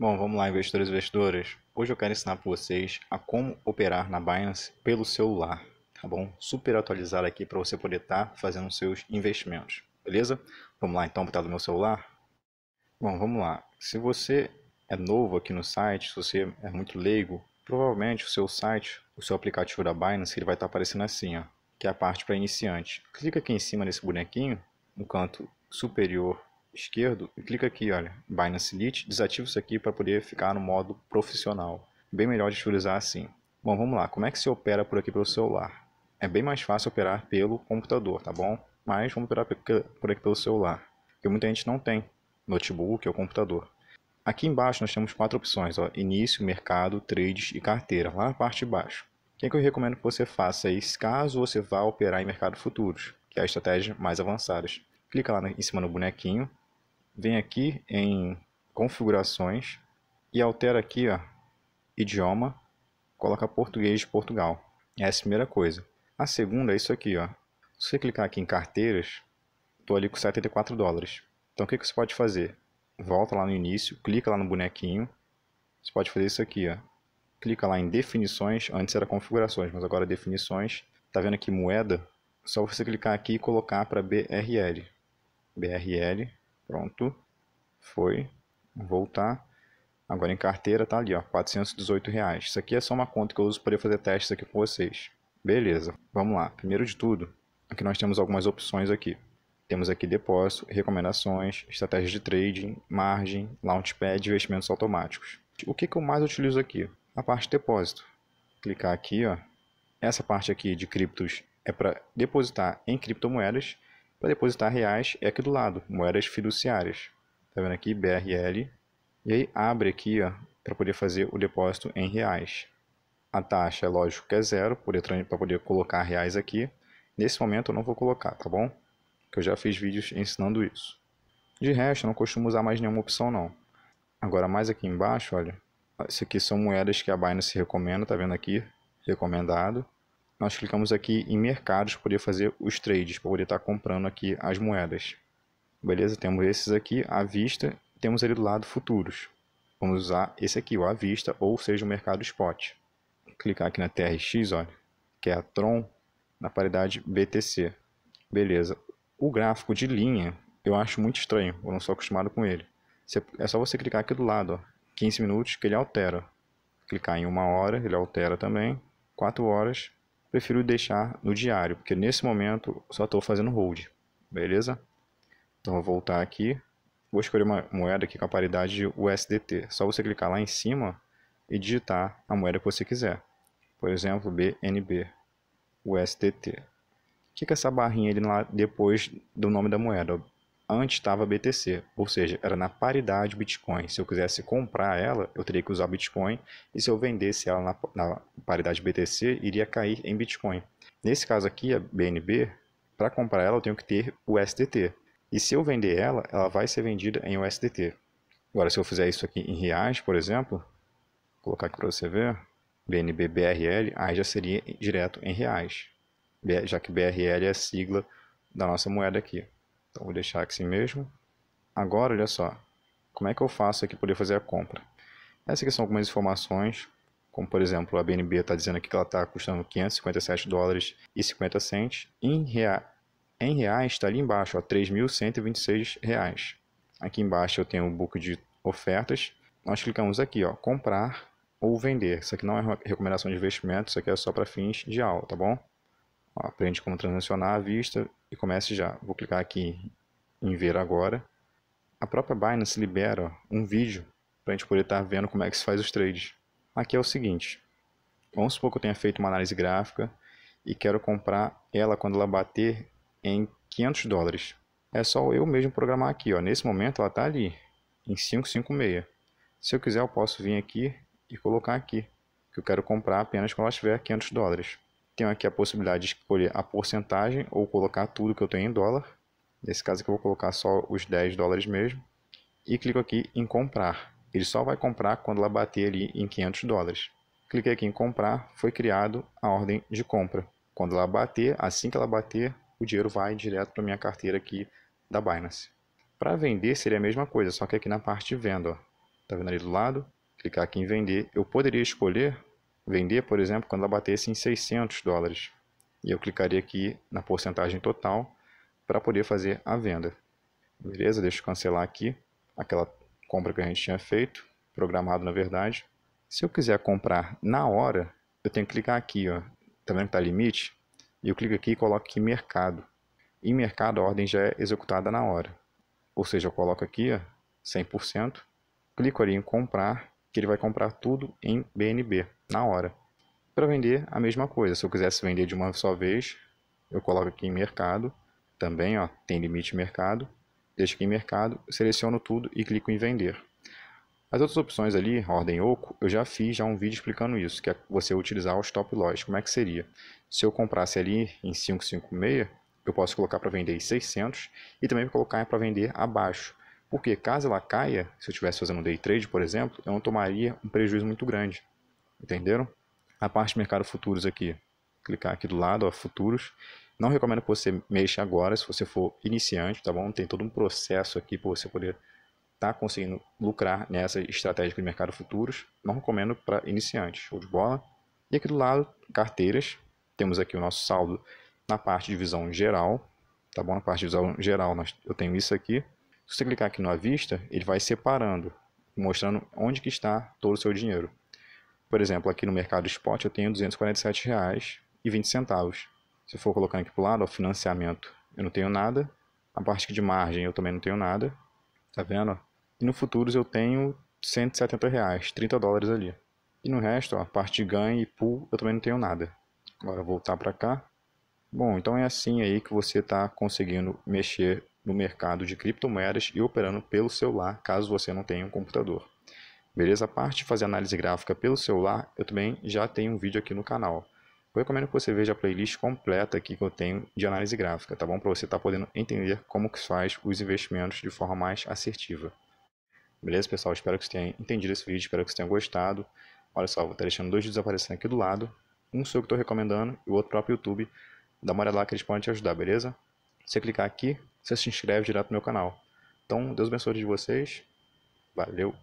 Bom, vamos lá, investidores e investidoras. Hoje eu quero ensinar para vocês a como operar na Binance pelo celular, tá bom? Super atualizado aqui para você poder estar tá fazendo seus investimentos, beleza? Vamos lá então para o meu celular? Bom, vamos lá. Se você é novo aqui no site, se você é muito leigo, provavelmente o seu site, o seu aplicativo da Binance, ele vai estar tá aparecendo assim, ó, que é a parte para iniciante. Clica aqui em cima nesse bonequinho, no canto superior esquerdo e clica aqui, olha, Binance Lite, desativa isso aqui para poder ficar no modo profissional. Bem melhor de utilizar assim. Bom, vamos lá, como é que se opera por aqui pelo celular? É bem mais fácil operar pelo computador, tá bom? Mas vamos operar por aqui pelo celular, que muita gente não tem notebook ou computador. Aqui embaixo nós temos quatro opções, ó, início, mercado, trades e carteira, lá na parte de baixo. O que, é que eu recomendo que você faça isso caso você vá operar em mercado futuros, que é a estratégia mais avançada clica lá em cima no bonequinho, vem aqui em configurações e altera aqui ó, idioma, coloca português de Portugal. É essa é a primeira coisa. A segunda é isso aqui, ó. Se você clicar aqui em carteiras, estou ali com 74 dólares. Então o que, que você pode fazer? Volta lá no início, clica lá no bonequinho. Você pode fazer isso aqui, ó. Clica lá em definições, antes era configurações, mas agora é definições. Tá vendo aqui moeda? Só você clicar aqui e colocar para BRL. BRL, pronto, foi, voltar. Agora em carteira tá ali, ó, 418 reais. Isso aqui é só uma conta que eu uso para fazer testes aqui com vocês. Beleza, vamos lá. Primeiro de tudo, aqui nós temos algumas opções aqui. Temos aqui depósito, recomendações, estratégias de trading, margem, launchpad e investimentos automáticos. O que, que eu mais utilizo aqui? A parte de depósito. Clicar aqui, ó. Essa parte aqui de criptos é para depositar em criptomoedas para depositar reais é aqui do lado, moedas fiduciárias. Tá vendo aqui, BRL. E aí abre aqui, ó, para poder fazer o depósito em reais. A taxa, é lógico que é zero, para poder colocar reais aqui. Nesse momento eu não vou colocar, tá bom? Que eu já fiz vídeos ensinando isso. De resto, eu não costumo usar mais nenhuma opção não. Agora mais aqui embaixo, olha. Isso aqui são moedas que a Binance recomenda, tá vendo aqui? Recomendado nós clicamos aqui em mercados para poder fazer os trades, para poder estar tá comprando aqui as moedas. Beleza? Temos esses aqui à vista, temos ali do lado futuros. Vamos usar esse aqui, o à vista, ou seja, o mercado spot. Vou clicar aqui na TRX, olha, que é a Tron, na paridade BTC. Beleza. O gráfico de linha eu acho muito estranho, eu não sou acostumado com ele. É só você clicar aqui do lado, ó, 15 minutos, que ele altera. Clicar em uma hora, ele altera também. 4 horas, prefiro deixar no diário, porque nesse momento só estou fazendo hold, beleza? Então vou voltar aqui, vou escolher uma moeda aqui com a paridade USDT. Só você clicar lá em cima e digitar a moeda que você quiser. Por exemplo, BNB, USDT. O que é essa barrinha ali lá depois do nome da moeda, antes estava BTC, ou seja, era na paridade Bitcoin. Se eu quisesse comprar ela, eu teria que usar Bitcoin, e se eu vendesse ela na, na paridade BTC, iria cair em Bitcoin. Nesse caso aqui, a BNB, para comprar ela, eu tenho que ter o USDT. E se eu vender ela, ela vai ser vendida em USDT. Agora, se eu fizer isso aqui em reais, por exemplo, vou colocar aqui para você ver, BNB BRL, aí já seria direto em reais, já que BRL é a sigla da nossa moeda aqui. Então vou deixar aqui assim mesmo. Agora, olha só, como é que eu faço aqui para poder fazer a compra? Essas aqui são algumas informações, como por exemplo, a BNB está dizendo aqui que ela está custando 557 dólares e 50 centes. Em, rea... em reais está ali embaixo, ó, 3.126 reais. Aqui embaixo eu tenho o um book de ofertas. Nós clicamos aqui, ó, comprar ou vender. Isso aqui não é recomendação de investimento, isso aqui é só para fins de aula, tá bom? Aprende como transacionar à vista e comece já. Vou clicar aqui em ver agora. A própria Binance libera um vídeo para a gente poder estar tá vendo como é que se faz os trades. Aqui é o seguinte, vamos supor que eu tenha feito uma análise gráfica e quero comprar ela quando ela bater em 500 dólares. É só eu mesmo programar aqui, ó. nesse momento ela está ali, em 556. Se eu quiser eu posso vir aqui e colocar aqui, que eu quero comprar apenas quando ela estiver a 500 dólares tenho aqui a possibilidade de escolher a porcentagem ou colocar tudo que eu tenho em dólar. Nesse caso aqui eu vou colocar só os 10 dólares mesmo. E clico aqui em comprar. Ele só vai comprar quando ela bater ali em 500 dólares. Cliquei aqui em comprar, foi criado a ordem de compra. Quando ela bater, assim que ela bater, o dinheiro vai direto para minha carteira aqui da Binance. Para vender seria a mesma coisa, só que aqui na parte de venda, tá vendo ali do lado? Clicar aqui em vender, eu poderia escolher vender, por exemplo, quando ela batesse em 600 dólares. E eu clicaria aqui na porcentagem total para poder fazer a venda. Beleza? Deixa eu cancelar aqui aquela compra que a gente tinha feito, programado na verdade. Se eu quiser comprar na hora, eu tenho que clicar aqui, ó. Tá vendo que tá limite? E eu clico aqui e coloco aqui mercado. Em mercado a ordem já é executada na hora. Ou seja, eu coloco aqui, ó, 100%, clico ali em comprar que ele vai comprar tudo em BNB na hora. Para vender, a mesma coisa. Se eu quisesse vender de uma só vez, eu coloco aqui em mercado, também ó, tem limite mercado, deixo aqui em mercado, seleciono tudo e clico em vender. As outras opções ali, ordem oco, eu já fiz já um vídeo explicando isso, que é você utilizar o stop loss. Como é que seria? Se eu comprasse ali em 556, eu posso colocar para vender em 600 e também colocar para vender abaixo. Porque caso ela caia, se eu estivesse fazendo um day trade, por exemplo, eu não tomaria um prejuízo muito grande. Entenderam? A parte de mercado futuros aqui. Clicar aqui do lado, ó, futuros. Não recomendo que você mexa agora, se você for iniciante, tá bom? Tem todo um processo aqui para você poder estar tá conseguindo lucrar nessa estratégia de mercado futuros. Não recomendo para iniciantes. Show de bola. E aqui do lado, carteiras. Temos aqui o nosso saldo na parte de visão geral, tá bom? Na parte de visão geral, nós, eu tenho isso aqui. Se você clicar aqui no à vista, ele vai separando, mostrando onde que está todo o seu dinheiro. Por exemplo, aqui no mercado spot eu tenho R$ 247,20. Se for colocando aqui para o lado, ó, financiamento, eu não tenho nada. A parte de margem eu também não tenho nada. Tá vendo? E no futuros eu tenho 170 reais, 30 dólares ali. E no resto, a parte de ganho e pool eu também não tenho nada. Agora voltar para cá. Bom, então é assim aí que você está conseguindo mexer no mercado de criptomoedas e operando pelo celular, caso você não tenha um computador. Beleza? A parte de fazer análise gráfica pelo celular, eu também já tenho um vídeo aqui no canal. Eu recomendo que você veja a playlist completa aqui que eu tenho de análise gráfica, tá bom? Para você estar tá podendo entender como que faz os investimentos de forma mais assertiva. Beleza, pessoal? Espero que você tenha entendido esse vídeo, espero que você tenha gostado. Olha só, vou estar tá deixando dois vídeos aparecendo aqui do lado. Um sou eu que estou recomendando e o outro próprio YouTube. Dá uma olhada lá que eles podem te ajudar, beleza? Você clicar aqui, você se inscreve direto no meu canal. Então, Deus abençoe de vocês. Valeu!